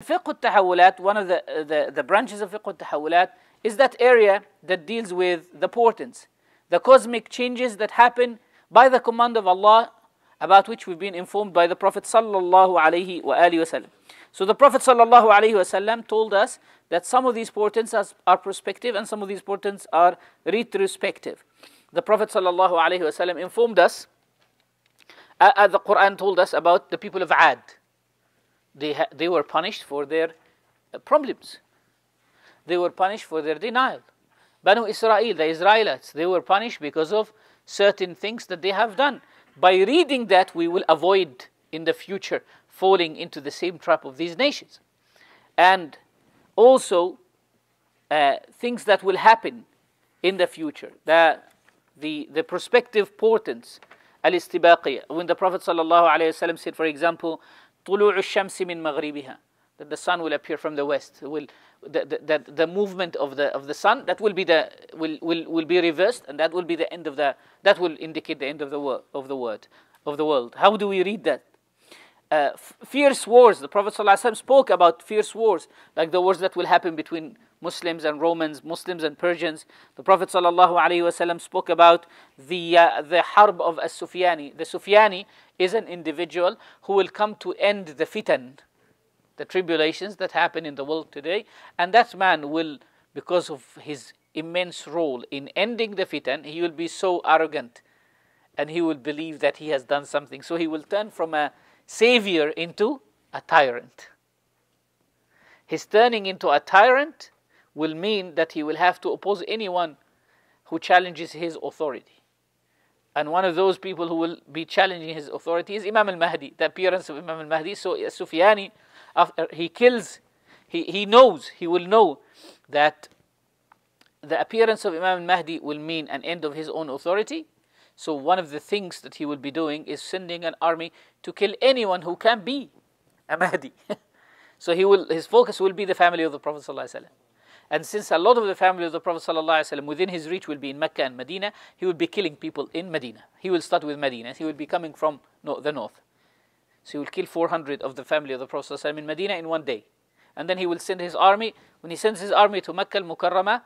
al التحولات one of the, the, the branches of al التحولات is that area that deals with the portents the cosmic changes that happen by the command of Allah about which we've been informed by the Prophet sallallahu alaihi wasallam. So the Prophet sallallahu alaihi wasallam told us that some of these portents are, prospective and some of these portents are retrospective. The Prophet sallallahu alaihi wasallam informed us, uh, uh, the Quran told us about the people of Ad they, ha- they were punished for their uh, problems. They were punished for their denial. Banu Israel, the Israelites, they were punished because of certain things that they have done. By reading that, we will avoid in the future falling into the same trap of these nations. And also, uh, things that will happen in the future. The, the, the prospective portents, al istibaqiyah. When the Prophet ﷺ said, for example, طلوع الشمس من مغربها that the sun will appear from the west will that the, the, the movement of the of the sun that will be the will, will will be reversed and that will be the end of the that will indicate the end of the of the word of the world how do we read that uh, fierce wars. The Prophet ﷺ spoke about fierce wars, like the wars that will happen between Muslims and Romans, Muslims and Persians. The Prophet ﷺ spoke about the, uh, the Harb of As Sufyani. The Sufyani is an individual who will come to end the fitan, the tribulations that happen in the world today. And that man will, because of his immense role in ending the fitan, he will be so arrogant and he will believe that he has done something. So he will turn from a savior into a tyrant. His turning into a tyrant will mean that he will have to oppose anyone who challenges his authority. And one of those people who will be challenging his authority is Imam al Mahdi, the appearance of Imam al Mahdi. So uh, Sufiani, after he kills, he, he knows, he will know that the appearance of Imam al Mahdi will mean an end of his own authority so one of the things that he would be doing is sending an army to kill anyone who can be a Mahdi. so he will, his focus will be the family of the Prophet ﷺ. And since a lot of the family of the Prophet ﷺ within his reach will be in Mecca and Medina, he will be killing people in Medina. He will start with Medina. He will be coming from no, the north. So he will kill 400 of the family of the Prophet ﷺ in Medina in one day. And then he will send his army. When he sends his army to Mecca al-Mukarramah,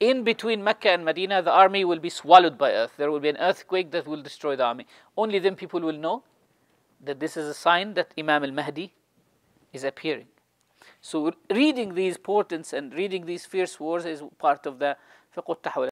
in between Mecca and Medina, the army will be swallowed by earth. There will be an earthquake that will destroy the army. Only then people will know that this is a sign that Imam al Mahdi is appearing. So, reading these portents and reading these fierce wars is part of the fiqh